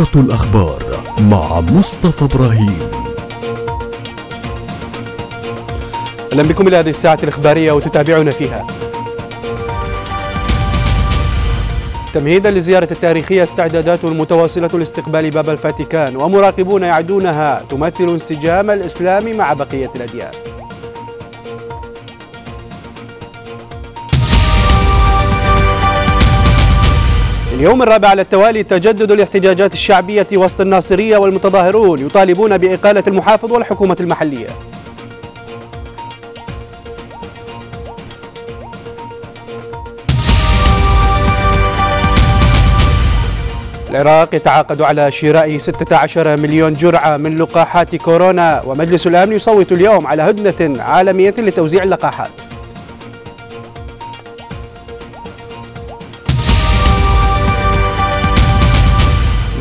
نشرة الأخبار مع مصطفى إبراهيم أهلا بكم إلى هذه الساعة الإخبارية وتتابعونا فيها تمهيدا لزيارة التاريخية استعدادات متواصلة لاستقبال باب الفاتيكان ومراقبون يعدونها تمثل انسجام الإسلام مع بقية الأديان اليوم الرابع على التوالي تجدد الاحتجاجات الشعبية وسط الناصرية والمتظاهرون يطالبون بإقالة المحافظ والحكومة المحلية العراق يتعاقد على شراء 16 مليون جرعة من لقاحات كورونا ومجلس الأمن يصوت اليوم على هدنة عالمية لتوزيع اللقاحات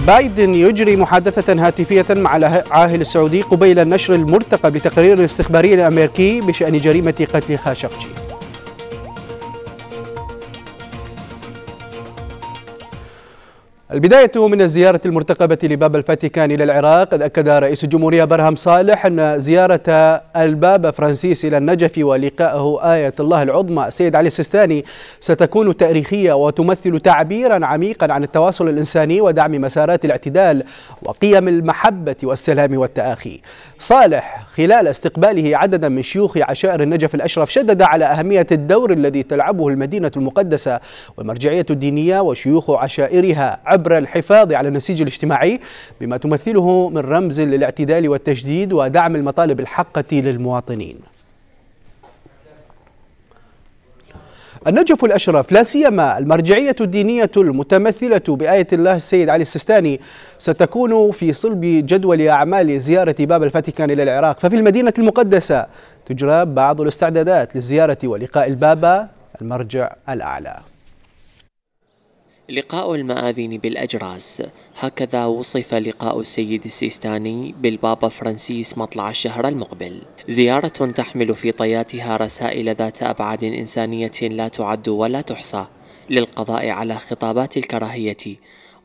بايدن يجري محادثة هاتفية مع العاهل السعودي قبيل النشر المرتقب لتقرير الاستخباري الأمريكي بشأن جريمة قتل خاشقجي البداية من الزيارة المرتقبة لباب الفاتيكان إلى العراق أكد رئيس الجمهورية برهم صالح أن زيارة الباب فرانسيس إلى النجف ولقائه آية الله العظمى سيد علي السيستاني ستكون تاريخية وتمثل تعبيرا عميقا عن التواصل الإنساني ودعم مسارات الاعتدال وقيم المحبة والسلام والتآخي صالح خلال استقباله عددا من شيوخ عشائر النجف الأشرف شدد على أهمية الدور الذي تلعبه المدينة المقدسة والمرجعية الدينية وشيوخ عشائرها عبر عبر الحفاظ على النسيج الاجتماعي بما تمثله من رمز للاعتدال والتجديد ودعم المطالب الحقة للمواطنين النجف الأشرف لا سيما المرجعية الدينية المتمثلة بآية الله السيد علي السيستاني ستكون في صلب جدول أعمال زيارة باب الفاتيكان إلى العراق ففي المدينة المقدسة تجرى بعض الاستعدادات للزيارة ولقاء البابا المرجع الأعلى لقاء المآذين بالأجراس هكذا وصف لقاء السيد السيستاني بالبابا فرانسيس مطلع الشهر المقبل زيارة تحمل في طياتها رسائل ذات أبعاد إنسانية لا تعد ولا تحصى للقضاء على خطابات الكراهية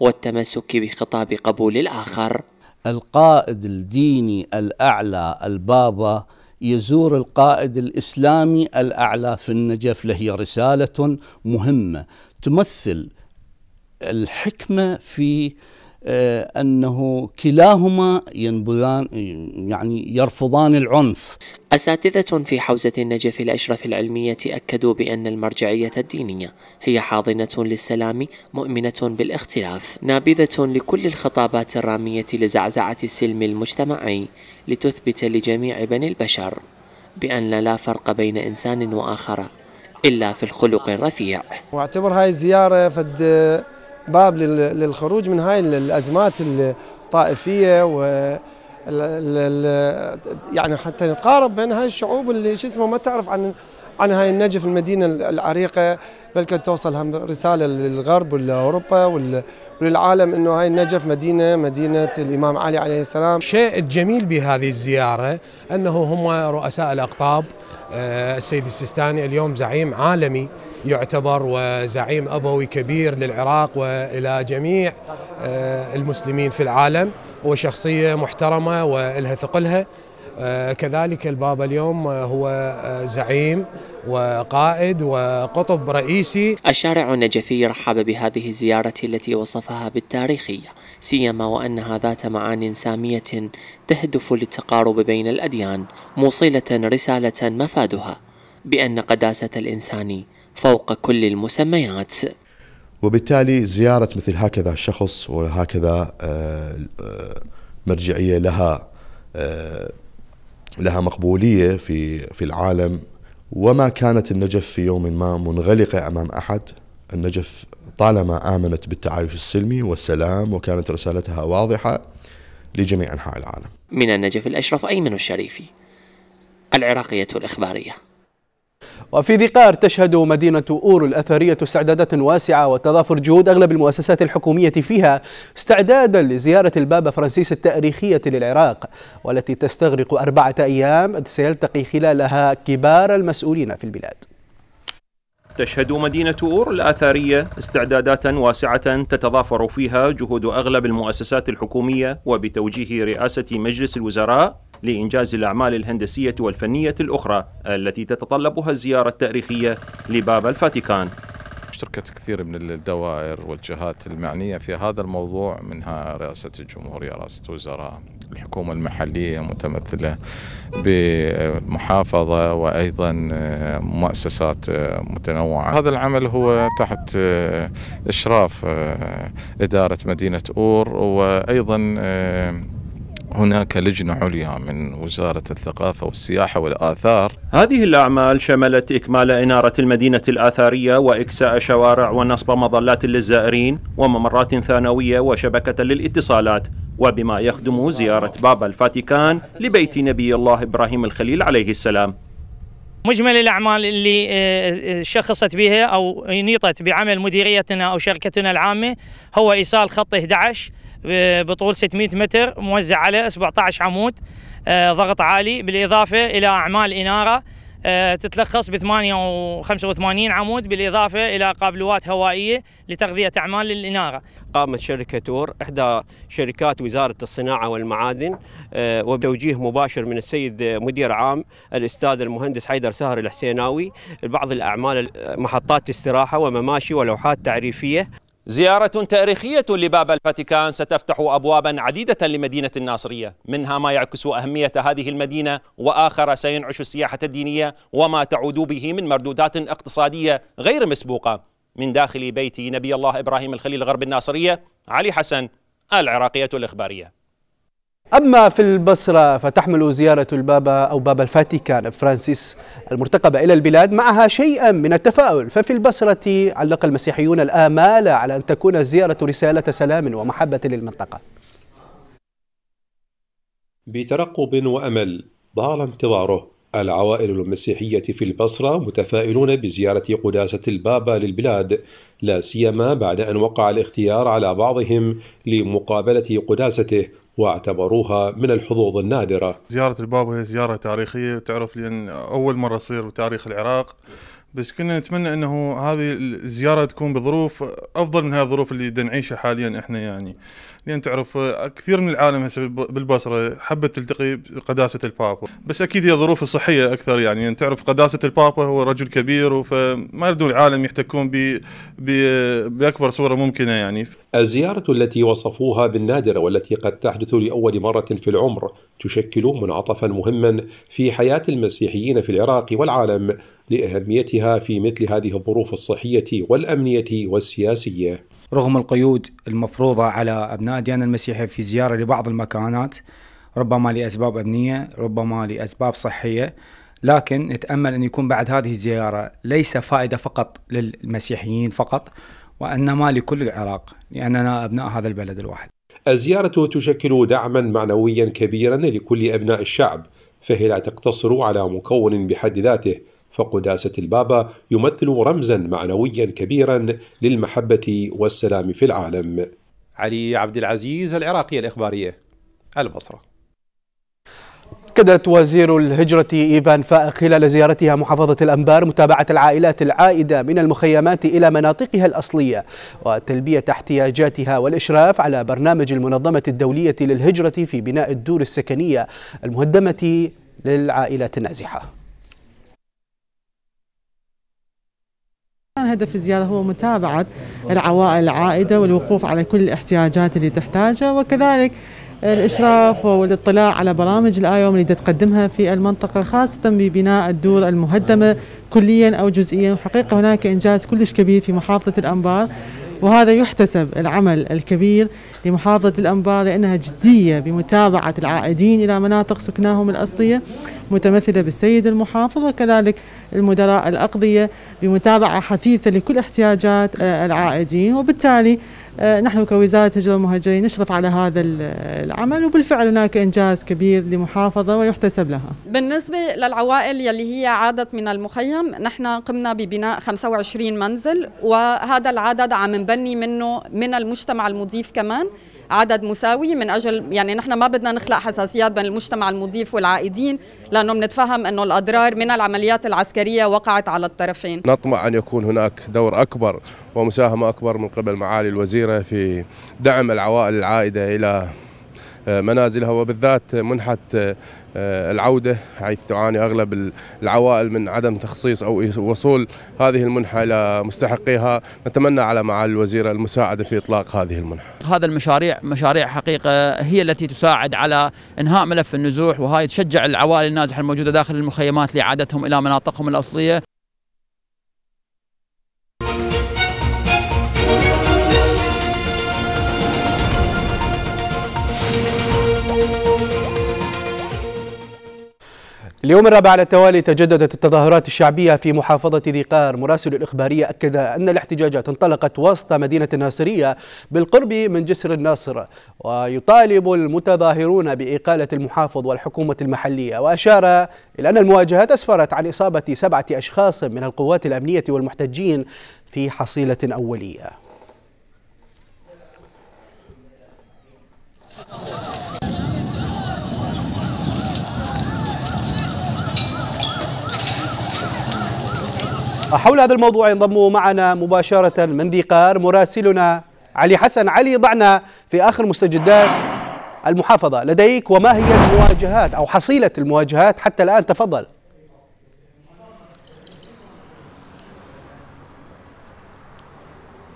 والتمسك بخطاب قبول الآخر القائد الديني الأعلى البابا يزور القائد الإسلامي الأعلى في النجف لهي رسالة مهمة تمثل الحكمة في آه، أنه كلاهما ينبذان يعني يرفضان العنف أساتذة في حوزة النجف الأشرف العلمية أكدوا بأن المرجعية الدينية هي حاضنة للسلام مؤمنة بالاختلاف نابذة لكل الخطابات الرامية لزعزعة السلم المجتمعي لتثبت لجميع بني البشر بأن لا فرق بين إنسان وآخر إلا في الخلق الرفيع واعتبر هاي الزيارة فد باب للخروج من هاي الازمات الطائفيه و يعني حتى نتقارب بين هاي الشعوب اللي شو اسمه ما تعرف عن عن هاي النجف المدينه العريقه كانت توصل هم رساله للغرب ولاوروبا وللعالم انه هاي النجف مدينه مدينه الامام علي عليه السلام الشيء الجميل بهذه الزياره انه هم رؤساء الاقطاب آه، السيد السيستاني اليوم زعيم عالمي يعتبر وزعيم ابوي كبير للعراق والى جميع آه، المسلمين في العالم وشخصيه محترمه والها ثقلها آه، كذلك البابا اليوم آه، هو آه، زعيم وقائد وقطب رئيسي الشارع النجفي رحب بهذه الزيارة التي وصفها بالتاريخية سيما وأنها ذات معان سامية تهدف للتقارب بين الأديان موصلة رسالة مفادها بأن قداسة الإنسان فوق كل المسميات وبالتالي زيارة مثل هكذا شخص وهكذا مرجعية لها لها مقبولية في في العالم وما كانت النجف في يوم ما منغلقة أمام أحد النجف طالما آمنت بالتعايش السلمي والسلام وكانت رسالتها واضحة لجميع أنحاء العالم من النجف الأشرف أيمن الشريفي العراقية الإخبارية وفي ذي قار تشهد مدينة أورو الأثرية استعدادات واسعة وتضافر جهود أغلب المؤسسات الحكومية فيها استعدادا لزيارة البابا فرانسيس التاريخية للعراق والتي تستغرق أربعة أيام سيلتقي خلالها كبار المسؤولين في البلاد تشهد مدينة أور الأثرية استعدادات واسعة تتضافر فيها جهود أغلب المؤسسات الحكومية وبتوجيه رئاسة مجلس الوزراء لإنجاز الأعمال الهندسية والفنية الأخرى التي تتطلبها الزيارة التاريخية لباب الفاتيكان اشتركت كثير من الدوائر والجهات المعنية في هذا الموضوع منها رئاسة الجمهورية رئاسة الوزراء الحكومة المحلية متمثلة بمحافظة وأيضا مؤسسات متنوعة هذا العمل هو تحت إشراف إدارة مدينة أور وأيضا هناك لجنة عليا من وزارة الثقافة والسياحة والآثار هذه الأعمال شملت إكمال إنارة المدينة الآثارية وإكساء شوارع ونصب مظلات للزائرين وممرات ثانوية وشبكة للاتصالات وبما يخدم زيارة بابا الفاتيكان لبيت نبي الله إبراهيم الخليل عليه السلام مجمل الأعمال اللي آه، آه، شخصت بها أو نيطت بعمل مديريتنا أو شركتنا العامة هو إيصال خط 11 بطول 600 متر موزع على 17 عمود آه، ضغط عالي بالإضافة إلى أعمال إنارة آه، تتلخص ب 85 عمود بالإضافة إلى قابلوات هوائية لتغذية أعمال الإنارة قامت شركة تور إحدى شركات وزارة الصناعة والمعادن آه، وبتوجيه مباشر من السيد مدير عام الأستاذ المهندس حيدر سهر الحسيناوي لبعض الأعمال محطات استراحة ومماشي ولوحات تعريفية زيارة تاريخية لباب الفاتيكان ستفتح أبوابا عديدة لمدينة الناصرية منها ما يعكس أهمية هذه المدينة وآخر سينعش السياحة الدينية وما تعود به من مردودات اقتصادية غير مسبوقة من داخل بيت نبي الله إبراهيم الخليل غرب الناصرية علي حسن العراقية الإخبارية أما في البصرة فتحمل زيارة البابا أو بابا الفاتيكان فرانسيس المرتقبة إلى البلاد معها شيئا من التفاؤل ففي البصرة علق المسيحيون الآمال على أن تكون الزيارة رسالة سلام ومحبة للمنطقة بترقب وأمل طال انتظاره العوائل المسيحية في البصرة متفائلون بزيارة قداسة البابا للبلاد لا سيما بعد أن وقع الاختيار على بعضهم لمقابلة قداسته واعتبروها من الحظوظ النادرة زيارة البابا هي زيارة تاريخية تعرف لأن أول مرة تصير بتاريخ العراق بس كنا نتمنى انه هذه الزياره تكون بظروف افضل من هذه الظروف اللي نعيشها حاليا احنا يعني لان تعرف آه، كثير من العالم هسه بالبصره حبت تلتقي بقداسه البابا بس اكيد هي ظروف صحيه اكثر يعني لان يعني تعرف قداسه البابا هو رجل كبير فما يريدون العالم يحتكون ب باكبر صوره ممكنه يعني الزياره التي وصفوها بالنادره والتي قد تحدث لاول مره في العمر تشكل منعطفا مهما في حياه المسيحيين في العراق والعالم لاهميتها في مثل هذه الظروف الصحيه والامنيه والسياسيه رغم القيود المفروضة على أبناء الديانة المسيحية في زيارة لبعض المكانات ربما لأسباب أمنية ربما لأسباب صحية لكن نتأمل أن يكون بعد هذه الزيارة ليس فائدة فقط للمسيحيين فقط وإنما لكل العراق لأننا أبناء هذا البلد الواحد الزيارة تشكل دعما معنويا كبيرا لكل أبناء الشعب فهي لا تقتصر على مكون بحد ذاته فقداسة البابا يمثل رمزا معنويا كبيرا للمحبة والسلام في العالم علي عبد العزيز العراقية الإخبارية البصرة أكدت وزير الهجرة إيفان فائق خلال زيارتها محافظة الأنبار متابعة العائلات العائدة من المخيمات إلى مناطقها الأصلية وتلبية احتياجاتها والإشراف على برنامج المنظمة الدولية للهجرة في بناء الدور السكنية المهدمة للعائلات النازحة كان هدف الزيارة هو متابعة العوائل العائدة والوقوف على كل الاحتياجات اللي تحتاجها وكذلك الإشراف والاطلاع على برامج الآيوم اللي تقدمها في المنطقة خاصة ببناء الدور المهدمة كليا أو جزئيا وحقيقة هناك إنجاز كلش كبير في محافظة الأنبار وهذا يحتسب العمل الكبير لمحافظة الأنبار لأنها جدية بمتابعة العائدين إلى مناطق سكناهم الأصلية متمثلة بالسيد المحافظ وكذلك المدراء الأقضية بمتابعة حثيثة لكل احتياجات آه، العائدين وبالتالي آه، نحن كوزارة الهجرة والمهاجرين نشرف على هذا العمل وبالفعل هناك إنجاز كبير لمحافظة ويحتسب لها بالنسبة للعوائل يلي هي عادت من المخيم نحن قمنا ببناء 25 منزل وهذا العدد عم نبني منه من المجتمع المضيف كمان عدد مساوي من اجل يعني نحن ما بدنا نخلق حساسيات بين المجتمع المضيف والعائدين لانه بنتفهم انه الاضرار من العمليات العسكريه وقعت على الطرفين. نطمع ان يكون هناك دور اكبر ومساهمه اكبر من قبل معالي الوزيره في دعم العوائل العائده الى آه، منازلها وبالذات منحة آه، آه، العودة حيث تعاني أغلب العوائل من عدم تخصيص أو وصول هذه المنحة إلى مستحقيها نتمنى على معالي الوزير المساعدة في إطلاق هذه المنحة هذا المشاريع مشاريع حقيقة هي التي تساعد على إنهاء ملف النزوح وهاي تشجع العوائل النازحة الموجودة داخل المخيمات لإعادتهم إلى مناطقهم الأصلية اليوم الرابع على التوالي تجددت التظاهرات الشعبية في محافظة ذي قار مراسل الإخبارية أكد أن الاحتجاجات انطلقت وسط مدينة الناصرية بالقرب من جسر الناصر ويطالب المتظاهرون بإقالة المحافظ والحكومة المحلية وأشار إلى أن المواجهات أسفرت عن إصابة سبعة أشخاص من القوات الأمنية والمحتجين في حصيلة أولية حول هذا الموضوع ينضم معنا مباشرة من ديقار مراسلنا علي حسن علي ضعنا في آخر مستجدات المحافظة لديك وما هي المواجهات أو حصيلة المواجهات حتى الآن تفضل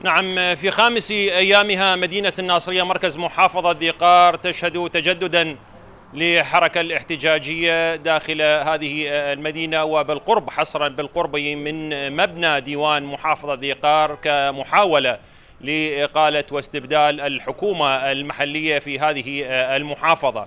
نعم في خامس أيامها مدينة الناصرية مركز محافظة ديقار تشهد تجددا لحركة الاحتجاجية داخل هذه المدينة وبالقرب حصرا بالقرب من مبنى ديوان محافظة ذي قار كمحاولة لإقالة واستبدال الحكومة المحلية في هذه المحافظة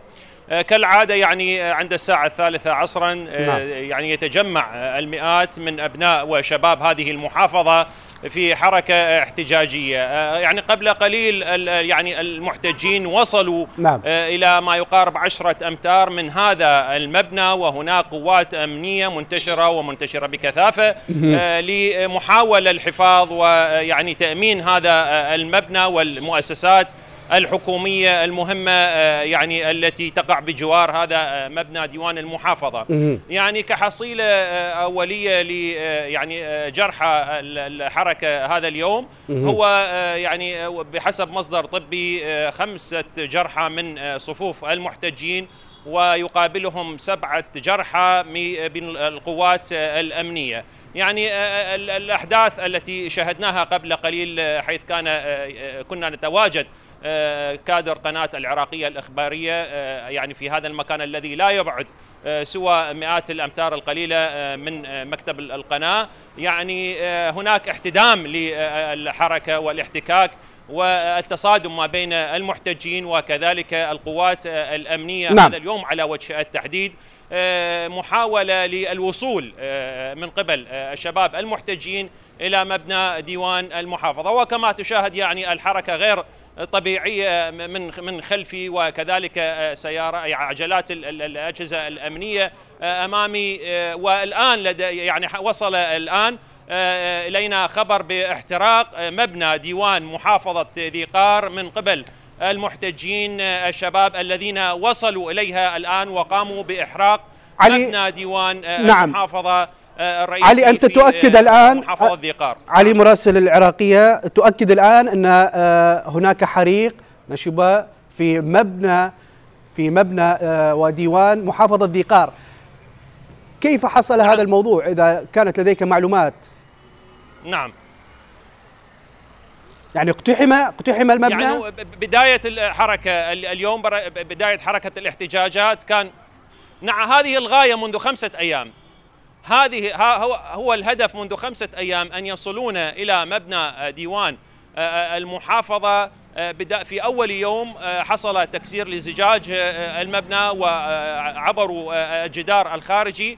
كالعادة يعني عند الساعة الثالثة عصرا نعم. يعني يتجمع المئات من أبناء وشباب هذه المحافظة في حركة احتجاجية آه، يعني قبل قليل يعني المحتجين وصلوا نعم. آه، إلى ما يقارب عشرة أمتار من هذا المبنى وهناك قوات أمنية منتشرة ومنتشرة بكثافة آه، لمحاولة الحفاظ ويعني تأمين هذا المبنى والمؤسسات الحكومية المهمة آه، يعني التي تقع بجوار هذا آه، مبنى ديوان المحافظة يعني كحصيلة آه، أولية يعني جرحى الحركة هذا اليوم هو يعني بحسب مصدر طبي خمسة جرحى من صفوف المحتجين ويقابلهم سبعة جرحى من القوات الأمنية يعني الأحداث التي شهدناها قبل قليل حيث كان كنا نتواجد آه، كادر قناة العراقية الإخبارية آه، يعني في هذا المكان الذي لا يبعد آه، سوى مئات الأمتار القليلة من مكتب القناة يعني هناك احتدام للحركة والاحتكاك والتصادم ما بين المحتجين وكذلك القوات الأمنية نعم. هذا اليوم على وجه التحديد محاولة للوصول من قبل الشباب المحتجين إلى مبنى ديوان المحافظة وكما تشاهد يعني الحركة غير طبيعيه من من خلفي وكذلك آه، سياره يعني عجلات الاجهزه الامنيه آه، امامي آه، والان لدى يعني وصل الان الينا خبر باحتراق مبنى ديوان محافظه ذي قار من قبل المحتجين الشباب الذين وصلوا اليها الان وقاموا باحراق علي مبنى ديوان نعم. المحافظه الرئيسي علي أنت تؤكد الآن محافظة ذيقار علي مراسل العراقية تؤكد الآن أن آه، هناك حريق نشب في مبنى في مبنى آه، وديوان محافظة ذيقار كيف حصل هذا نعم. الموضوع إذا كانت لديك معلومات نعم يعني اقتحم اقتحم المبنى يعني بداية الحركة اليوم بداية حركة الاحتجاجات كان نعم هذه الغاية منذ خمسة أيام هذه هو الهدف منذ خمسة أيام أن يصلون إلى مبنى آه، ديوان آه، آه، المحافظة بدأ في أول يوم حصل تكسير لزجاج المبنى وعبروا الجدار الخارجي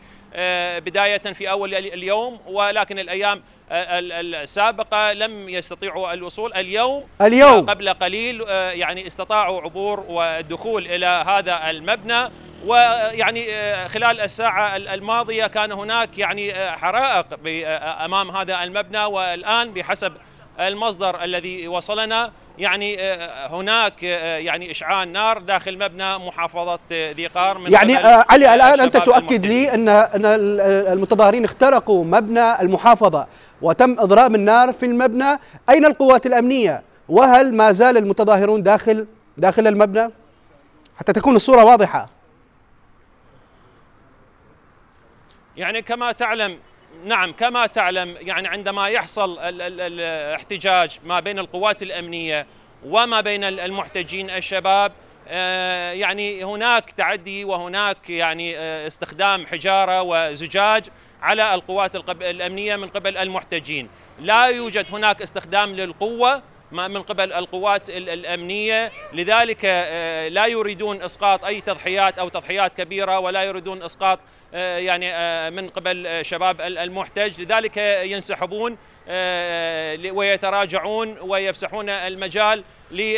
بداية في أول اليوم ولكن الأيام السابقة لم يستطيعوا الوصول اليوم اليوم قبل قليل يعني استطاعوا عبور والدخول إلى هذا المبنى ويعني آه، خلال الساعة الماضية كان هناك يعني آه، حرائق آه، أمام هذا المبنى والآن بحسب المصدر الذي وصلنا يعني هناك يعني اشعال نار داخل مبنى محافظه ذي قار من يعني علي الان انت تؤكد لي ان ان المتظاهرين اخترقوا مبنى المحافظه وتم اضرام النار في المبنى اين القوات الامنيه وهل ما زال المتظاهرون داخل داخل المبنى حتى تكون الصوره واضحه يعني كما تعلم نعم كما تعلم يعني عندما يحصل الاحتجاج ما بين القوات الأمنية وما بين المحتجين الشباب آه، يعني هناك تعدي وهناك يعني آه، استخدام حجارة وزجاج على القوات الأمنية من قبل المحتجين لا يوجد هناك استخدام للقوة من قبل القوات الأمنية لذلك آه، لا يريدون إسقاط أي تضحيات أو تضحيات كبيرة ولا يريدون إسقاط آه، يعني آه، من قبل آه، شباب المحتج لذلك ينسحبون ويتراجعون ويفسحون المجال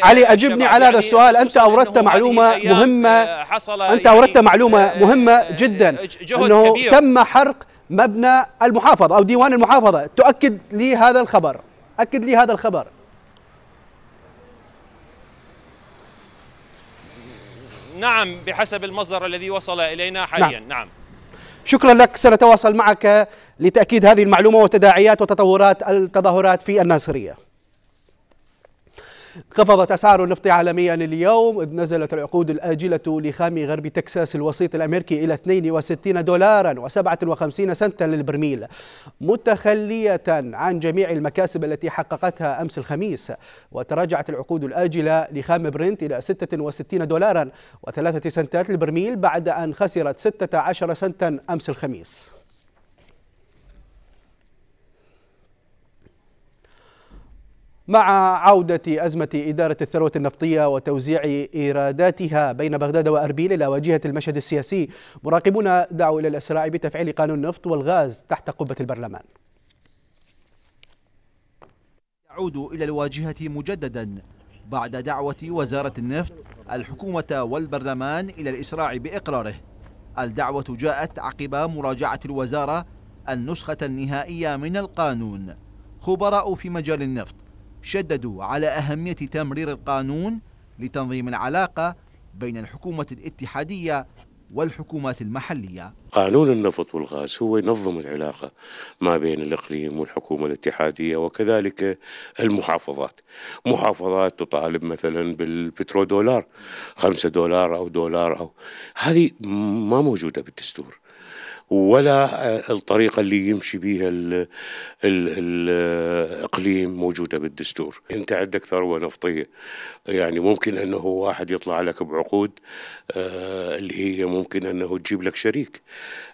علي أجبني على هذا يعني السؤال أنت أوردت معلومة مهمة حصل أنت أوردت معلومة مهمة جدا أنه كبير. تم حرق مبنى المحافظة أو ديوان المحافظة تؤكد لي هذا الخبر أكد لي هذا الخبر نعم بحسب المصدر الذي وصل إلينا حاليا نعم, نعم. شكرا لك سنتواصل معك لتأكيد هذه المعلومة وتداعيات وتطورات التظاهرات في الناصرية خفضت أسعار النفط عالميا اليوم إذ نزلت العقود الآجلة لخام غرب تكساس الوسيط الأمريكي إلى 62 دولارا و57 سنتا للبرميل متخلية عن جميع المكاسب التي حققتها أمس الخميس وتراجعت العقود الآجلة لخام برنت إلى 66 دولارا و3 سنتات للبرميل بعد أن خسرت 16 سنتا أمس الخميس مع عودة أزمة إدارة الثروة النفطية وتوزيع إيراداتها بين بغداد وأربيل إلى واجهة المشهد السياسي مراقبون دعوا إلى الأسراع بتفعيل قانون النفط والغاز تحت قبة البرلمان يعود إلى الواجهة مجددا بعد دعوة وزارة النفط الحكومة والبرلمان إلى الإسراع بإقراره الدعوة جاءت عقب مراجعة الوزارة النسخة النهائية من القانون خبراء في مجال النفط شددوا على أهمية تمرير القانون لتنظيم العلاقة بين الحكومة الاتحادية والحكومات المحلية قانون النفط والغاز هو ينظم العلاقة ما بين الإقليم والحكومة الاتحادية وكذلك المحافظات محافظات تطالب مثلا بالبترودولار خمسة دولار أو دولار أو هذه ما موجودة بالدستور ولا الطريقة اللي يمشي بها الإقليم موجودة بالدستور أنت عندك ثروة نفطية يعني ممكن أنه واحد يطلع لك بعقود آه، اللي هي ممكن أنه تجيب لك شريك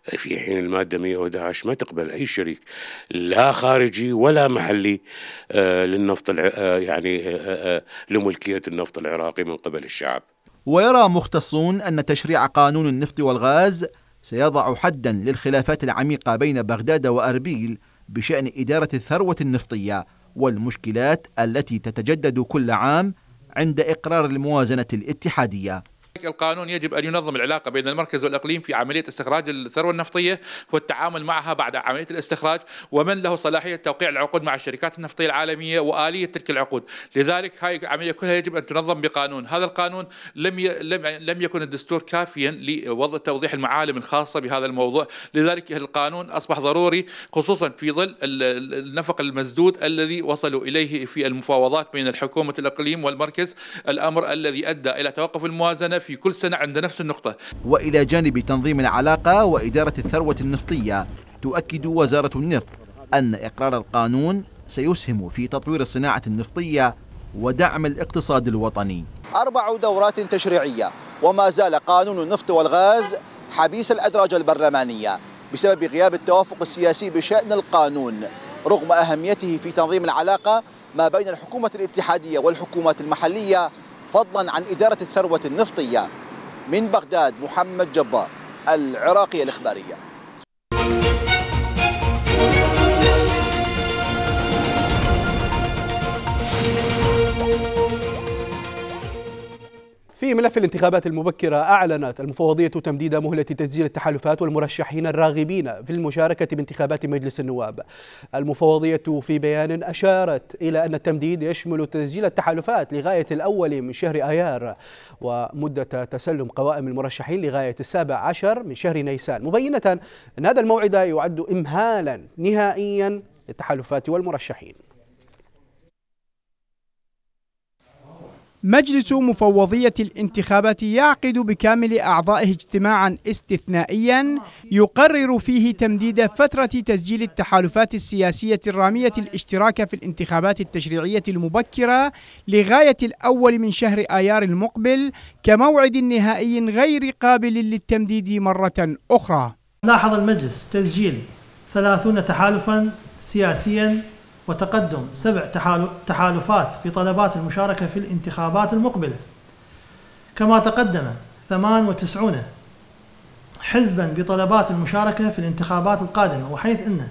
في حين المادة 111 ما تقبل أي شريك لا خارجي ولا محلي آه، للنفط آه، يعني لملكية النفط العراقي من قبل الشعب ويرى مختصون أن تشريع قانون النفط والغاز سيضع حدا للخلافات العميقة بين بغداد وأربيل بشأن إدارة الثروة النفطية والمشكلات التي تتجدد كل عام عند إقرار الموازنة الاتحادية القانون يجب أن ينظم العلاقة بين المركز والإقليم في عملية استخراج الثروة النفطية والتعامل معها بعد عملية الاستخراج ومن له صلاحية توقيع العقود مع الشركات النفطية العالمية وآلية تلك العقود لذلك هاي العملية كلها يجب أن تنظم بقانون هذا القانون لم لم... لم يكن الدستور كافيا لوضع توضيح المعالم الخاصة بهذا الموضوع لذلك القانون أصبح ضروري خصوصا في ظل النفق المسدود الذي وصلوا إليه في المفاوضات بين الحكومة الإقليم والمركز الأمر الذي أدى إلى توقف الموازنة في كل سنة عند نفس النقطة وإلى جانب تنظيم العلاقة وإدارة الثروة النفطية تؤكد وزارة النفط أن إقرار القانون سيسهم في تطوير الصناعة النفطية ودعم الاقتصاد الوطني أربع دورات تشريعية وما زال قانون النفط والغاز حبيس الأدراج البرلمانية بسبب غياب التوافق السياسي بشأن القانون رغم أهميته في تنظيم العلاقة ما بين الحكومة الاتحادية والحكومات المحلية فضلا عن إدارة الثروة النفطية من بغداد محمد جبار العراقية الإخبارية في ملف الانتخابات المبكرة أعلنت المفوضية تمديد مهلة تسجيل التحالفات والمرشحين الراغبين في المشاركة بانتخابات مجلس النواب المفوضية في بيان أشارت إلى أن التمديد يشمل تسجيل التحالفات لغاية الأول من شهر آيار ومدة تسلم قوائم المرشحين لغاية السابع عشر من شهر نيسان مبينة أن هذا الموعد يعد إمهالا نهائيا للتحالفات والمرشحين مجلس مفوضية الانتخابات يعقد بكامل أعضائه اجتماعا استثنائيا يقرر فيه تمديد فترة تسجيل التحالفات السياسية الرامية الاشتراك في الانتخابات التشريعية المبكرة لغاية الأول من شهر آيار المقبل كموعد نهائي غير قابل للتمديد مرة أخرى لاحظ المجلس تسجيل ثلاثون تحالفا سياسيا وتقدم سبع تحالفات في طلبات المشاركة في الانتخابات المقبلة كما تقدم 98 حزبا بطلبات المشاركة في الانتخابات القادمة وحيث أن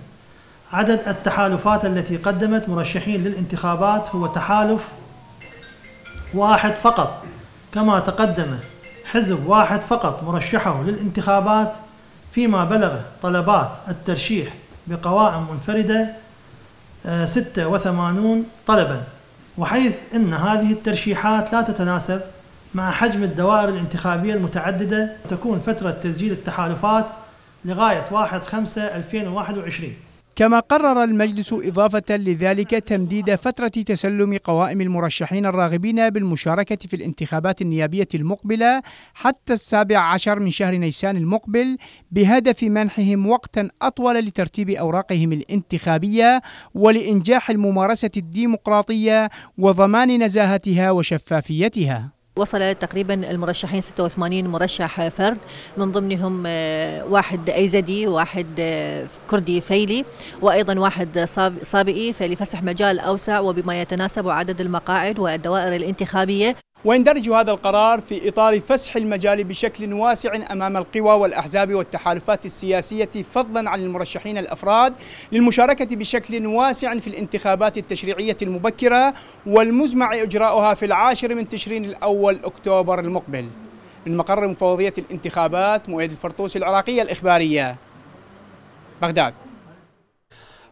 عدد التحالفات التي قدمت مرشحين للانتخابات هو تحالف واحد فقط كما تقدم حزب واحد فقط مرشحه للانتخابات فيما بلغ طلبات الترشيح بقوائم منفردة 86 آه، طلبا وحيث أن هذه الترشيحات لا تتناسب مع حجم الدوائر الانتخابية المتعددة تكون فترة تسجيل التحالفات لغاية 1 5 2021 كما قرر المجلس إضافة لذلك تمديد فترة تسلم قوائم المرشحين الراغبين بالمشاركة في الانتخابات النيابية المقبلة حتى السابع عشر من شهر نيسان المقبل بهدف منحهم وقتا أطول لترتيب أوراقهم الانتخابية ولإنجاح الممارسة الديمقراطية وضمان نزاهتها وشفافيتها وصل تقريبا المرشحين 86 مرشح فرد من ضمنهم آه، واحد ايزدي واحد آه، كردي فيلي وايضا واحد صابئي فلفسح مجال اوسع وبما يتناسب عدد المقاعد والدوائر الانتخابيه ويندرج هذا القرار في إطار فسح المجال بشكل واسع أمام القوى والأحزاب والتحالفات السياسية فضلا عن المرشحين الأفراد للمشاركة بشكل واسع في الانتخابات التشريعية المبكرة والمزمع إجراؤها في العاشر من تشرين الأول أكتوبر المقبل من مقر مفوضية الانتخابات مؤيد الفرطوسي العراقية الإخبارية بغداد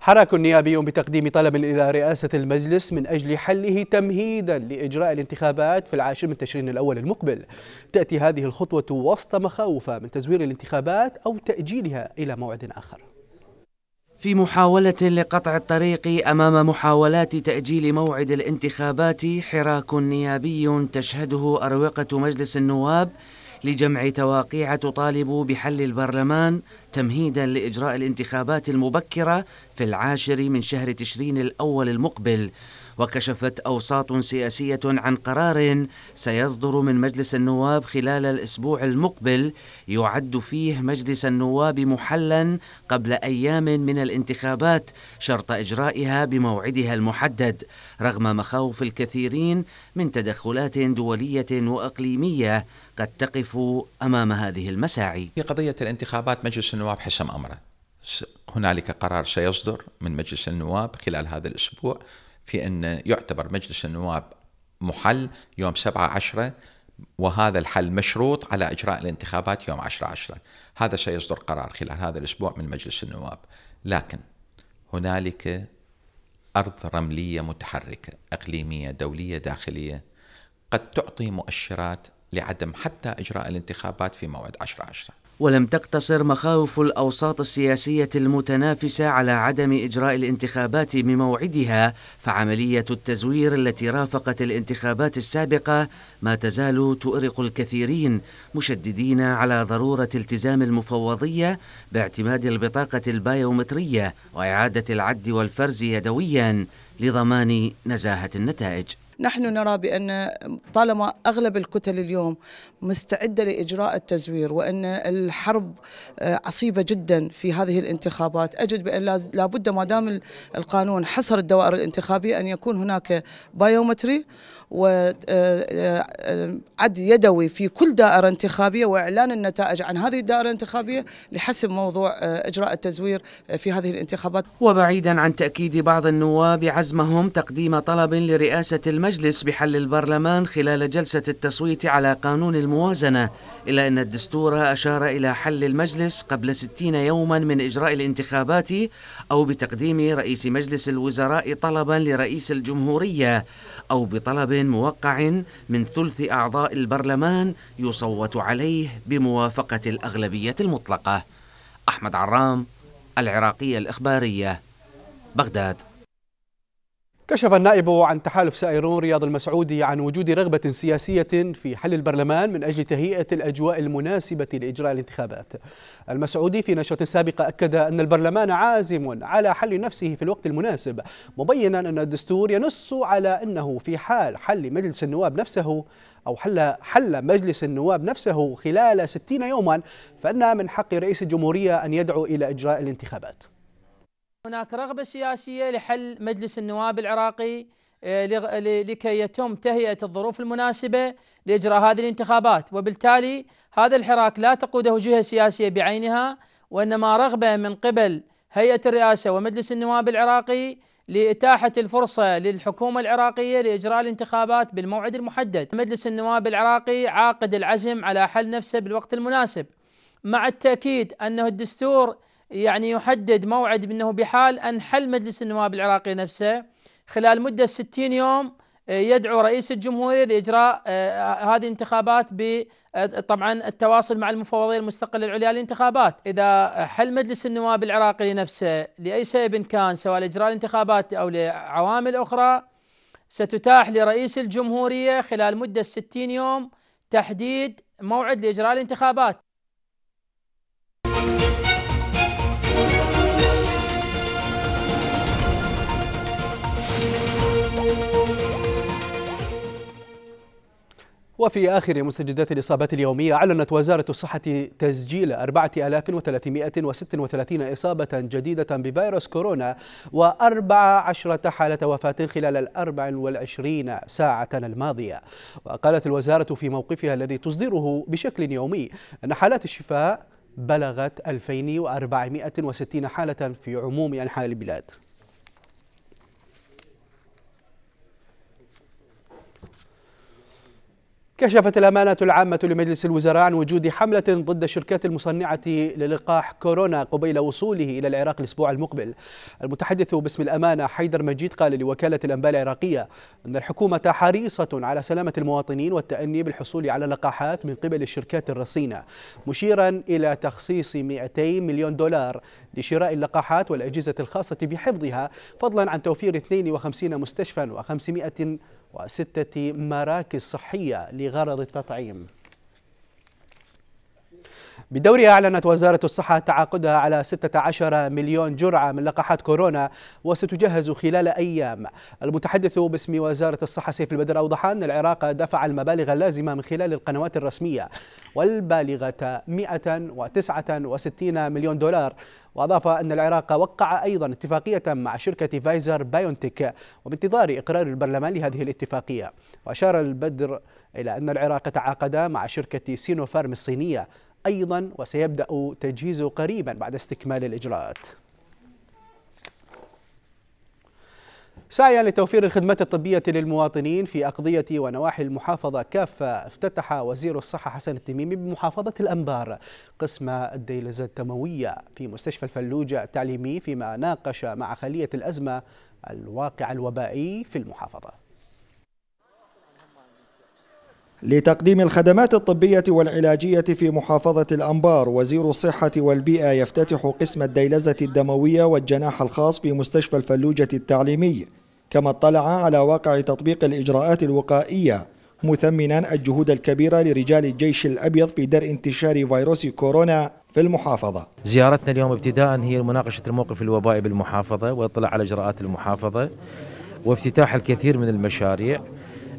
حراك نيابي بتقديم طلب إلى رئاسة المجلس من أجل حله تمهيدا لإجراء الانتخابات في العاشر من تشرين الأول المقبل تأتي هذه الخطوة وسط مخاوف من تزوير الانتخابات أو تأجيلها إلى موعد آخر في محاولة لقطع الطريق أمام محاولات تأجيل موعد الانتخابات حراك نيابي تشهده أروقة مجلس النواب لجمع تواقيع تطالب بحل البرلمان تمهيدا لإجراء الانتخابات المبكرة في العاشر من شهر تشرين الأول المقبل وكشفت أوساط سياسية عن قرار سيصدر من مجلس النواب خلال الأسبوع المقبل يعد فيه مجلس النواب محلا قبل أيام من الانتخابات شرط إجرائها بموعدها المحدد رغم مخاوف الكثيرين من تدخلات دولية وإقليمية قد تقف أمام هذه المساعي في قضية الانتخابات مجلس النواب حسم أمره هنالك قرار سيصدر من مجلس النواب خلال هذا الأسبوع في أن يعتبر مجلس النواب محل يوم 7 10 وهذا الحل مشروط على إجراء الانتخابات يوم 10 10 هذا سيصدر قرار خلال هذا الأسبوع من مجلس النواب لكن هنالك أرض رملية متحركة إقليمية دولية داخلية قد تعطي مؤشرات لعدم حتى إجراء الانتخابات في موعد 10 10 ولم تقتصر مخاوف الأوساط السياسية المتنافسة على عدم إجراء الانتخابات بموعدها فعملية التزوير التي رافقت الانتخابات السابقة ما تزال تؤرق الكثيرين مشددين على ضرورة التزام المفوضية باعتماد البطاقة البايومترية وإعادة العد والفرز يدويا لضمان نزاهة النتائج نحن نرى بأن طالما أغلب الكتل اليوم مستعدة لإجراء التزوير وأن الحرب آه، عصيبة جدا في هذه الانتخابات أجد بأن لابد ما دام القانون حصر الدوائر الانتخابية أن يكون هناك بايومتري وعد يدوي في كل دائرة انتخابية وإعلان النتائج عن هذه الدائرة الانتخابية لحسم موضوع إجراء التزوير في هذه الانتخابات وبعيدا عن تأكيد بعض النواب عزمهم تقديم طلب لرئاسة المجلس بحل البرلمان خلال جلسة التصويت على قانون الموازنة إلا أن الدستور أشار إلى حل المجلس قبل 60 يوما من إجراء الانتخابات أو بتقديم رئيس مجلس الوزراء طلبا لرئيس الجمهورية أو بطلب موقع من ثلث أعضاء البرلمان يصوت عليه بموافقة الأغلبية المطلقة أحمد عرام العراقية الإخبارية بغداد كشف النائب عن تحالف سائرون رياض المسعودي عن وجود رغبة سياسية في حل البرلمان من أجل تهيئة الأجواء المناسبة لإجراء الانتخابات المسعودي في نشرة سابقة أكد أن البرلمان عازم على حل نفسه في الوقت المناسب مبينا أن الدستور ينص على أنه في حال حل مجلس النواب نفسه أو حل, حل مجلس النواب نفسه خلال 60 يوما فإن من حق رئيس الجمهورية أن يدعو إلى إجراء الانتخابات هناك رغبة سياسية لحل مجلس النواب العراقي آه، لكي يتم تهيئة الظروف المناسبة لإجراء هذه الانتخابات وبالتالي هذا الحراك لا تقوده جهة سياسية بعينها وإنما رغبة من قبل هيئة الرئاسة ومجلس النواب العراقي لإتاحة الفرصة للحكومة العراقية لإجراء الانتخابات بالموعد المحدد مجلس النواب العراقي عاقد العزم على حل نفسه بالوقت المناسب مع التأكيد أنه الدستور يعني يحدد موعد بأنه بحال أن حل مجلس النواب العراقي نفسه خلال مدة 60 يوم آه، يدعو رئيس الجمهورية لإجراء آه، هذه الانتخابات آه، طبعا التواصل مع المفوضية المستقلة العليا للانتخابات إذا حل مجلس النواب العراقي لنفسه لأي سبب كان سواء لإجراء الانتخابات أو لعوامل أخرى ستتاح لرئيس الجمهورية خلال مدة 60 يوم تحديد موعد لإجراء الانتخابات وفي آخر مسجدات الإصابات اليومية أعلنت وزارة الصحة تسجيل 4336 إصابة جديدة بفيروس كورونا و14 حالة وفاة خلال ال 24 ساعة الماضية وقالت الوزارة في موقفها الذي تصدره بشكل يومي أن حالات الشفاء بلغت 2460 حالة في عموم أنحاء البلاد كشفت الأمانة العامة لمجلس الوزراء عن وجود حملة ضد الشركات المصنعة للقاح كورونا قبيل وصوله إلى العراق الأسبوع المقبل المتحدث باسم الأمانة حيدر مجيد قال لوكالة الأنباء العراقية أن الحكومة حريصة على سلامة المواطنين والتأني بالحصول على لقاحات من قبل الشركات الرصينة مشيرا إلى تخصيص 200 مليون دولار لشراء اللقاحات والأجهزة الخاصة بحفظها فضلا عن توفير 52 مستشفى و500 وستة مراكز صحية لغرض التطعيم بدورها أعلنت وزارة الصحة تعاقدها على 16 مليون جرعة من لقاحات كورونا وستجهز خلال أيام المتحدث باسم وزارة الصحة سيف البدر أوضح أن العراق دفع المبالغ اللازمة من خلال القنوات الرسمية والبالغة 169 مليون دولار وأضاف أن العراق وقع أيضا اتفاقية مع شركة فايزر بايونتك وبانتظار إقرار البرلمان لهذه الاتفاقية وأشار البدر إلى أن العراق تعاقد مع شركة سينوفارم الصينية أيضا وسيبدأ تجهيزه قريبا بعد استكمال الإجراءات سعيا لتوفير الخدمات الطبية للمواطنين في أقضية ونواحي المحافظة كافة افتتح وزير الصحة حسن التميمي بمحافظة الأنبار قسم الديلزة الدموية في مستشفى الفلوجة التعليمي فيما ناقش مع خلية الأزمة الواقع الوبائي في المحافظة لتقديم الخدمات الطبية والعلاجية في محافظة الأنبار وزير الصحة والبيئة يفتتح قسم الديلزة الدموية والجناح الخاص في مستشفى الفلوجة التعليمي كما اطلع على واقع تطبيق الإجراءات الوقائية مثمنا الجهود الكبيرة لرجال الجيش الأبيض في درء انتشار فيروس كورونا في المحافظة زيارتنا اليوم ابتداء هي مناقشة الموقف الوبائي بالمحافظة والاطلاع على إجراءات المحافظة وافتتاح الكثير من المشاريع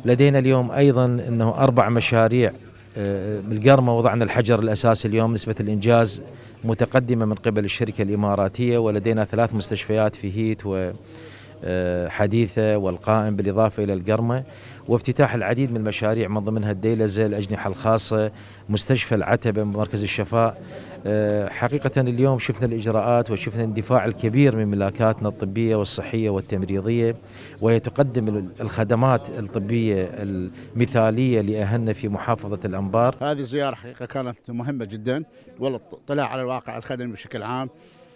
لدينا اليوم أيضا أنه أربع مشاريع آه، بالقرمة وضعنا الحجر الأساسي اليوم نسبة الإنجاز متقدمة من قبل الشركة الإماراتية ولدينا ثلاث مستشفيات في هيت وحديثة آه، والقائم بالإضافة إلى القرمة وافتتاح العديد من المشاريع من ضمنها الديلزة الأجنحة الخاصة مستشفى العتبة مركز الشفاء آه، حقيقة اليوم شفنا الإجراءات وشفنا الاندفاع الكبير من ملاكاتنا الطبية والصحية والتمريضية وهي تقدم الخدمات الطبية المثالية لأهلنا في محافظة الأنبار هذه الزيارة حقيقة كانت مهمة جدا والاطلاع على الواقع الخدمي بشكل عام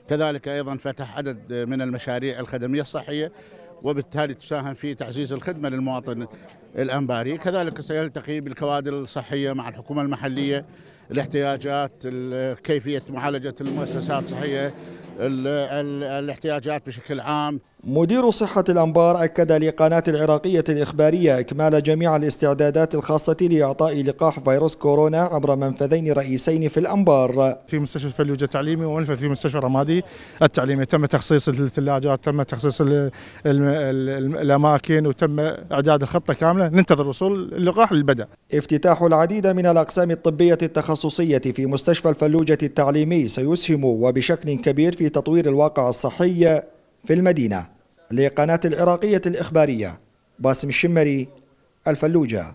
كذلك أيضا فتح عدد من المشاريع الخدمية الصحية وبالتالي تساهم في تعزيز الخدمة للمواطن الأنباري كذلك سيلتقي بالكوادر الصحية مع الحكومة المحلية الاحتياجات كيفية معالجة المؤسسات الصحية الاحتياجات بشكل عام مدير صحة الأنبار أكد لقناة العراقية الإخبارية إكمال جميع الاستعدادات الخاصة لإعطاء لقاح فيروس كورونا عبر منفذين رئيسين في الأنبار في مستشفى فلوجة التعليمي ومنفذ في مستشفى رمادي التعليمي تم تخصيص الثلاجات تم تخصيص الأماكن وتم إعداد الخطة كاملة ننتظر وصول اللقاح للبدء افتتاح العديد من الأقسام الطبية التخصصية في مستشفى الفلوجة التعليمي سيسهم وبشكل كبير في تطوير الواقع الصحي في المدينة لقناة العراقية الإخبارية باسم الشمري الفلوجة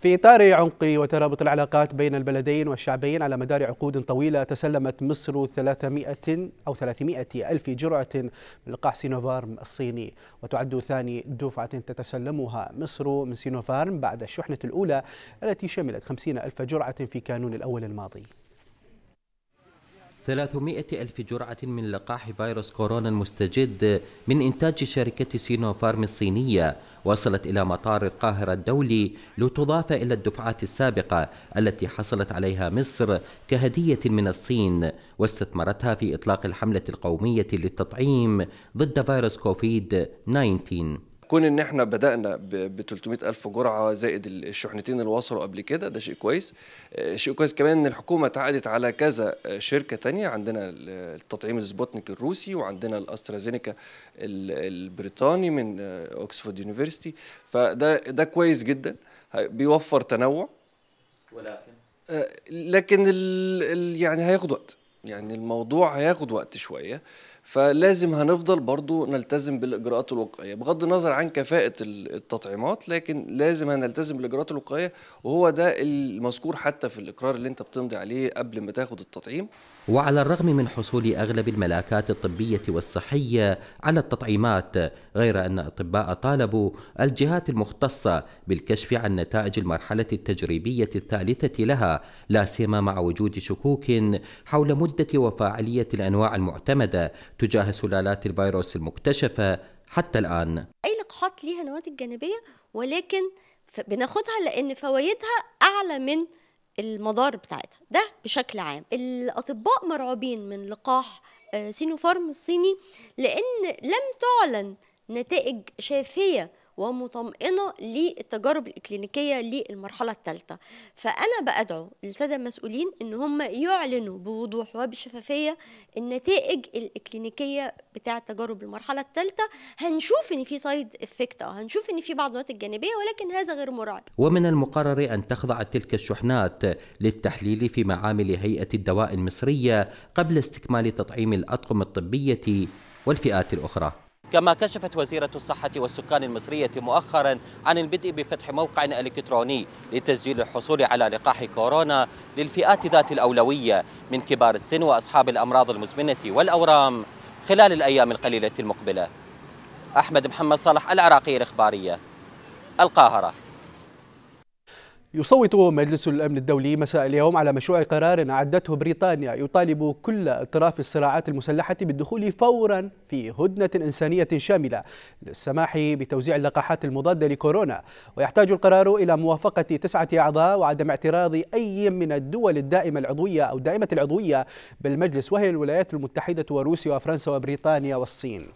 في إطار عمق وترابط العلاقات بين البلدين والشعبين على مدار عقود طويلة تسلمت مصر 300 أو 300 ألف جرعة من لقاح سينوفارم الصيني وتعد ثاني دفعة تتسلمها مصر من سينوفارم بعد الشحنة الأولى التي شملت 50 ألف جرعة في كانون الأول الماضي 300 ألف جرعة من لقاح فيروس كورونا المستجد من إنتاج شركة سينوفارم الصينية وصلت إلى مطار القاهرة الدولي لتضاف إلى الدفعات السابقة التي حصلت عليها مصر كهدية من الصين واستثمرتها في إطلاق الحملة القومية للتطعيم ضد فيروس كوفيد 19 كون ان احنا بدانا ب 300 الف جرعه زائد الشحنتين اللي وصلوا قبل كده ده شيء كويس آه، شيء كويس كمان ان الحكومه تعقدت على كذا آه، شركه تانية عندنا التطعيم السبوتنيك الروسي وعندنا الاسترازينيكا البريطاني من اوكسفورد آه، يونيفرسيتي فده ده كويس جدا بيوفر تنوع ولكن لكن ال يعني هياخد وقت يعني الموضوع هياخد وقت شويه فلازم هنفضل برضو نلتزم بالإجراءات الوقائية بغض النظر عن كفاءة التطعيمات لكن لازم هنلتزم بالإجراءات الوقائية وهو ده المذكور حتى في الإقرار اللي أنت بتمضي عليه قبل ما تاخد التطعيم وعلى الرغم من حصول اغلب الملاكات الطبيه والصحيه على التطعيمات غير ان اطباء طالبوا الجهات المختصه بالكشف عن نتائج المرحله التجريبيه الثالثه لها لا سيما مع وجود شكوك حول مده وفاعليه الانواع المعتمده تجاه سلالات الفيروس المكتشفه حتى الان اي لقاحات ليها نواتج جانبيه ولكن بناخدها لان فوائدها اعلى من المضار بتاعتها ده بشكل عام الأطباء مرعوبين من لقاح آه، سينوفارم الصيني لأن لم تعلن نتائج شافية ومطمئنه للتجارب الإكلينيكية للمرحلة الثالثة فأنا بأدعو السادة المسؤولين إن هم يعلنوا بوضوح وبشفافية النتائج الإكلينيكية بتاع تجارب المرحلة الثالثة هنشوف إن في سايد إفكت أو هنشوف إن في بعض النقط الجانبية ولكن هذا غير مرعب ومن المقرر أن تخضع تلك الشحنات للتحليل في معامل هيئة الدواء المصرية قبل استكمال تطعيم الأطقم الطبية والفئات الأخرى كما كشفت وزيرة الصحة والسكان المصرية مؤخرا عن البدء بفتح موقع إلكتروني لتسجيل الحصول على لقاح كورونا للفئات ذات الأولوية من كبار السن وأصحاب الأمراض المزمنة والأورام خلال الأيام القليلة المقبلة أحمد محمد صالح العراقي الإخبارية القاهرة يصوت مجلس الأمن الدولي مساء اليوم على مشروع قرار أعدته بريطانيا يطالب كل أطراف الصراعات المسلحة بالدخول فورا في هدنة إنسانية شاملة للسماح بتوزيع اللقاحات المضادة لكورونا ويحتاج القرار إلى موافقة تسعة أعضاء وعدم اعتراض أي من الدول الدائمة العضوية أو دائمة العضوية بالمجلس وهي الولايات المتحدة وروسيا وفرنسا وبريطانيا والصين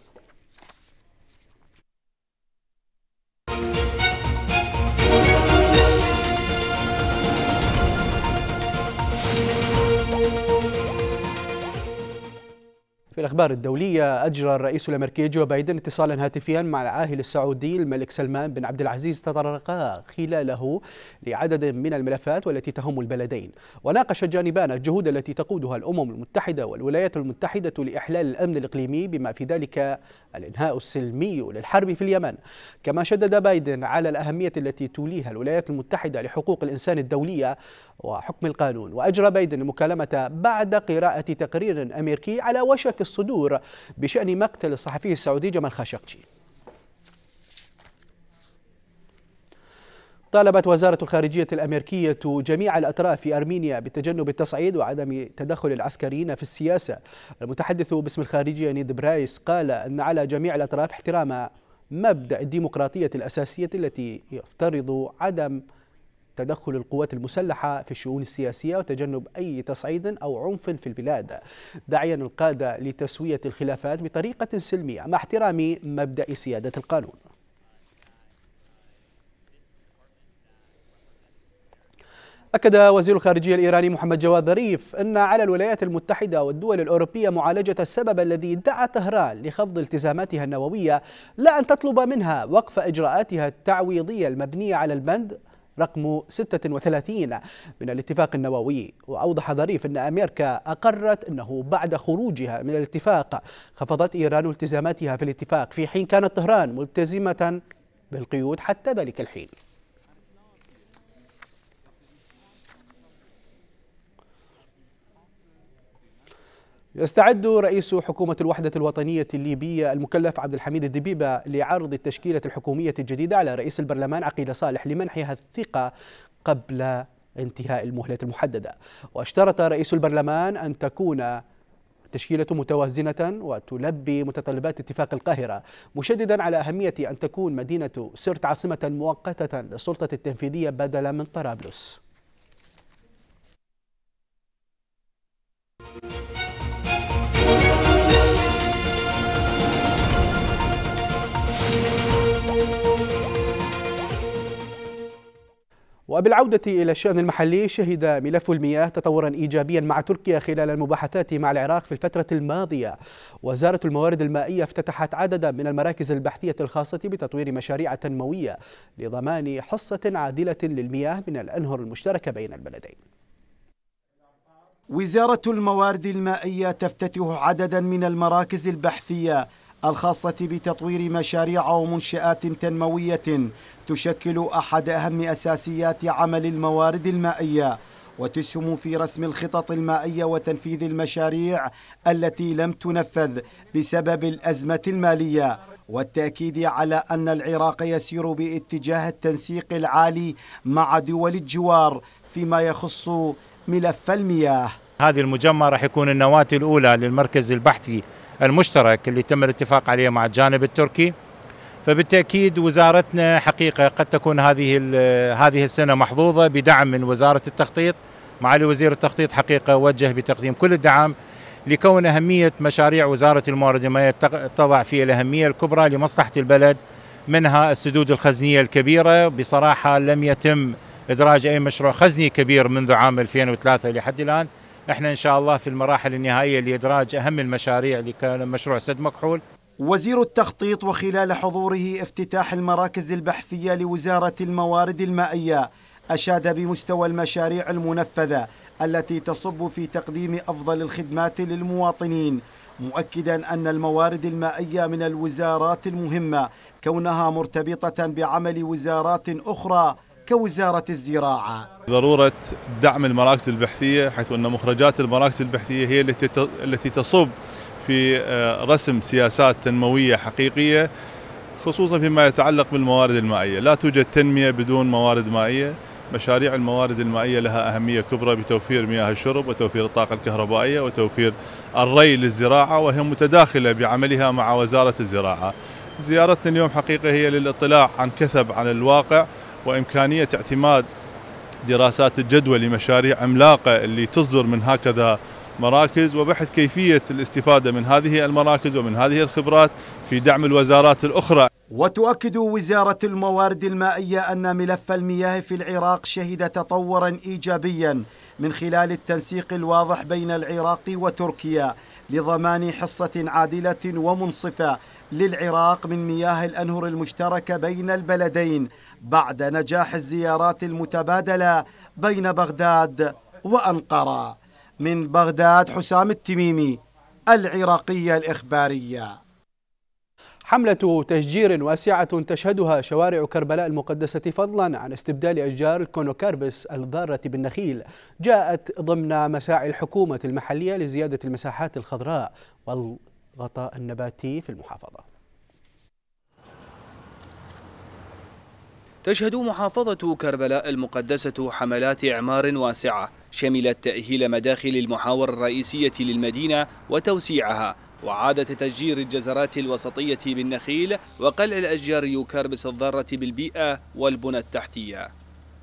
في الأخبار الدولية أجرى الرئيس الأمريكي جو بايدن اتصالا هاتفيا مع العاهل السعودي الملك سلمان بن عبد العزيز تطرقا خلاله لعدد من الملفات والتي تهم البلدين وناقش جانبان الجهود التي تقودها الأمم المتحدة والولايات المتحدة لإحلال الأمن الإقليمي بما في ذلك الإنهاء السلمي للحرب في اليمن كما شدد بايدن على الأهمية التي توليها الولايات المتحدة لحقوق الإنسان الدولية وحكم القانون وأجرى بايدن المكالمة بعد قراءة تقرير أمريكي على وشك الصدور بشأن مقتل الصحفي السعودي جمال خاشقجي طالبت وزارة الخارجية الأمريكية جميع الأطراف في أرمينيا بتجنب التصعيد وعدم تدخل العسكريين في السياسة المتحدث باسم الخارجية نيد برايس قال أن على جميع الأطراف احترام مبدأ الديمقراطية الأساسية التي يفترض عدم تدخل القوات المسلحة في الشؤون السياسية وتجنب أي تصعيد أو عنف في البلاد داعيا القادة لتسوية الخلافات بطريقة سلمية مع احترام مبدأ سيادة القانون أكد وزير الخارجية الإيراني محمد جواد ظريف أن على الولايات المتحدة والدول الأوروبية معالجة السبب الذي دعا طهران لخفض التزاماتها النووية لا أن تطلب منها وقف إجراءاتها التعويضية المبنية على البند رقم 36 من الاتفاق النووي وأوضح ظريف أن أمريكا أقرت أنه بعد خروجها من الاتفاق خفضت إيران التزاماتها في الاتفاق في حين كانت طهران ملتزمة بالقيود حتى ذلك الحين يستعد رئيس حكومة الوحدة الوطنية الليبية المكلف عبد الحميد الدبيبة لعرض التشكيلة الحكومية الجديدة على رئيس البرلمان عقيل صالح لمنحها الثقة قبل انتهاء المهلة المحددة واشترط رئيس البرلمان أن تكون التشكيلة متوازنة وتلبي متطلبات اتفاق القاهرة مشددا على أهمية أن تكون مدينة سرت عاصمة مؤقتة للسلطة التنفيذية بدلا من طرابلس وبالعودة إلى الشأن المحلي شهد ملف المياه تطورا إيجابيا مع تركيا خلال المباحثات مع العراق في الفترة الماضية وزارة الموارد المائية افتتحت عددا من المراكز البحثية الخاصة بتطوير مشاريع تنموية لضمان حصة عادلة للمياه من الأنهر المشتركة بين البلدين وزارة الموارد المائية تفتتح عددا من المراكز البحثية الخاصة بتطوير مشاريع ومنشآت تنموية تشكل أحد أهم أساسيات عمل الموارد المائية وتسهم في رسم الخطط المائية وتنفيذ المشاريع التي لم تنفذ بسبب الأزمة المالية والتأكيد على أن العراق يسير باتجاه التنسيق العالي مع دول الجوار فيما يخص ملف المياه هذه المجمع راح يكون النواة الأولى للمركز البحثي المشترك اللي تم الاتفاق عليه مع الجانب التركي فبالتاكيد وزارتنا حقيقه قد تكون هذه هذه السنه محظوظه بدعم من وزاره التخطيط معالي وزير التخطيط حقيقه وجه بتقديم كل الدعم لكون اهميه مشاريع وزاره الموارد المائيه تضع في الاهميه الكبرى لمصلحه البلد منها السدود الخزنيه الكبيره بصراحه لم يتم ادراج اي مشروع خزني كبير منذ عام 2003 لحد الان احنا ان شاء الله في المراحل النهائيه لادراج اهم المشاريع اللي كان مشروع سد مكحول وزير التخطيط وخلال حضوره افتتاح المراكز البحثيه لوزاره الموارد المائيه اشاد بمستوى المشاريع المنفذه التي تصب في تقديم افضل الخدمات للمواطنين مؤكدا ان الموارد المائيه من الوزارات المهمه كونها مرتبطه بعمل وزارات اخرى كوزارة الزراعة ضرورة دعم المراكز البحثية حيث أن مخرجات المراكز البحثية هي التي تصب في آه، رسم سياسات تنموية حقيقية خصوصا فيما يتعلق بالموارد المائية لا توجد تنمية بدون موارد مائية مشاريع الموارد المائية لها أهمية كبرى بتوفير مياه الشرب وتوفير الطاقة الكهربائية وتوفير الري للزراعة وهي متداخلة بعملها مع وزارة الزراعة زيارتنا اليوم حقيقة هي للاطلاع عن كثب عن الواقع وإمكانية اعتماد دراسات الجدوى لمشاريع عملاقة اللي تصدر من هكذا مراكز وبحث كيفية الاستفادة من هذه المراكز ومن هذه الخبرات في دعم الوزارات الأخرى وتؤكد وزارة الموارد المائية أن ملف المياه في العراق شهد تطورا إيجابيا من خلال التنسيق الواضح بين العراق وتركيا لضمان حصة عادلة ومنصفة للعراق من مياه الأنهر المشتركة بين البلدين بعد نجاح الزيارات المتبادلة بين بغداد وأنقرة من بغداد حسام التميمي العراقية الإخبارية حملة تشجير واسعة تشهدها شوارع كربلاء المقدسة فضلا عن استبدال أشجار الكونوكاربس الضارة بالنخيل جاءت ضمن مساعي الحكومة المحلية لزيادة المساحات الخضراء وال الغطاء النباتي في المحافظة تشهد محافظة كربلاء المقدسة حملات إعمار واسعة شملت تأهيل مداخل المحاور الرئيسية للمدينة وتوسيعها وعادة تشجير الجزرات الوسطية بالنخيل وقلع الأشجار يوكاربس الضارة بالبيئة والبنى التحتية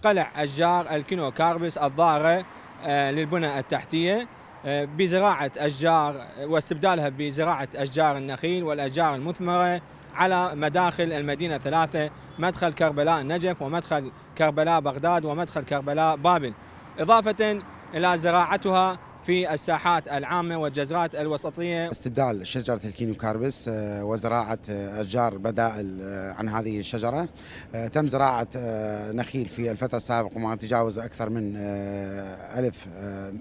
قلع أشجار الكينو كاربس الضارة آه، للبنى التحتية آه، بزراعة أشجار واستبدالها بزراعة أشجار النخيل والأشجار المثمرة على مداخل المدينة الثلاثة مدخل كربلاء النجف ومدخل كربلاء بغداد ومدخل كربلاء بابل إضافة إلى زراعتها في الساحات العامة والجزرات الوسطية استبدال شجرة الكينيو كاربس آه، وزراعة آه، أشجار بدائل آه، عن هذه الشجرة تم زراعة نخيل في الفترة السابقة وما تجاوز أكثر من ألف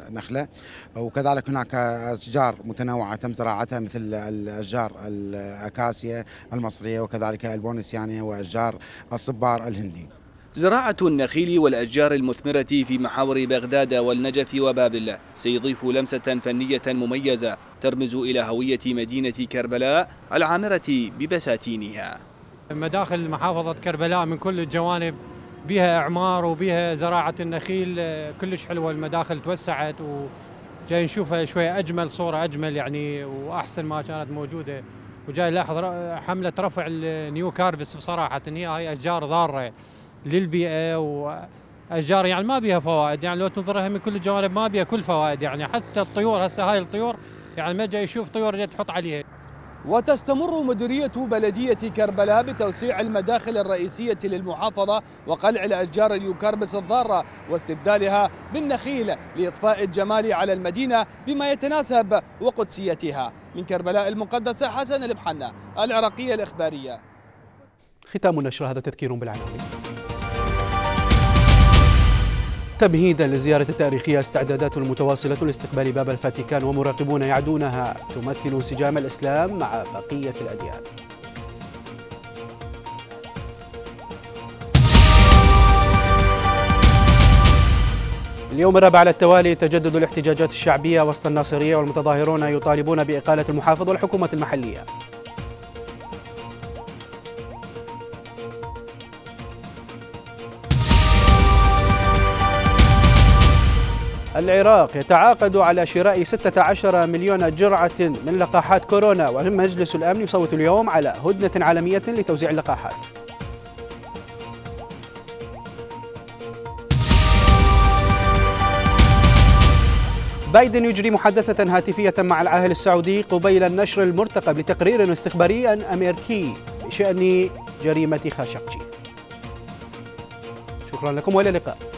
نخلة وكذلك هناك أشجار متنوعة تم زراعتها مثل الأشجار الاكاسيا المصرية وكذلك البونسيانية وأشجار الصبار الهندي زراعة النخيل والأشجار المثمرة في محاور بغداد والنجف وبابل سيضيف لمسة فنية مميزة ترمز إلى هوية مدينة كربلاء العامرة ببساتينها مداخل محافظة كربلاء من كل الجوانب بها إعمار وبها زراعة النخيل كلش حلوة المداخل توسعت وجاي نشوفها شوية أجمل صورة أجمل يعني وأحسن ما كانت موجودة وجاي لاحظ حملة رفع النيو كاربس بصراحة هي أشجار ضارة للبيئه واشجار يعني ما بيها فوائد يعني لو تنظرها من كل الجوانب ما بيها كل فوائد يعني حتى الطيور هسه هاي الطيور يعني ما جاي يشوف طيور جاي تحط عليها وتستمر مديرية بلدية كربلاء بتوسيع المداخل الرئيسية للمحافظة وقلع الأشجار اليوكاربس الضارة واستبدالها بالنخيل لإضفاء الجمال على المدينة بما يتناسب وقدسيتها من كربلاء المقدسة حسن المحنة العراقية الإخبارية ختام النشر هذا تذكير بالعناوين تمهيدا للزيارة التاريخية استعدادات المتواصلة لاستقبال باب الفاتيكان ومراقبون يعدونها تمثل انسجام الإسلام مع بقية الأديان اليوم الرابع على التوالي تجدد الاحتجاجات الشعبية وسط الناصرية والمتظاهرون يطالبون بإقالة المحافظ والحكومة المحلية العراق يتعاقد على شراء 16 مليون جرعة من لقاحات كورونا ومجلس الأمن يصوت اليوم على هدنة عالمية لتوزيع اللقاحات بايدن يجري محادثة هاتفية مع العاهل السعودي قبيل النشر المرتقب لتقرير استخباري أمريكي بشأن جريمة خاشقجي شكرا لكم والى اللقاء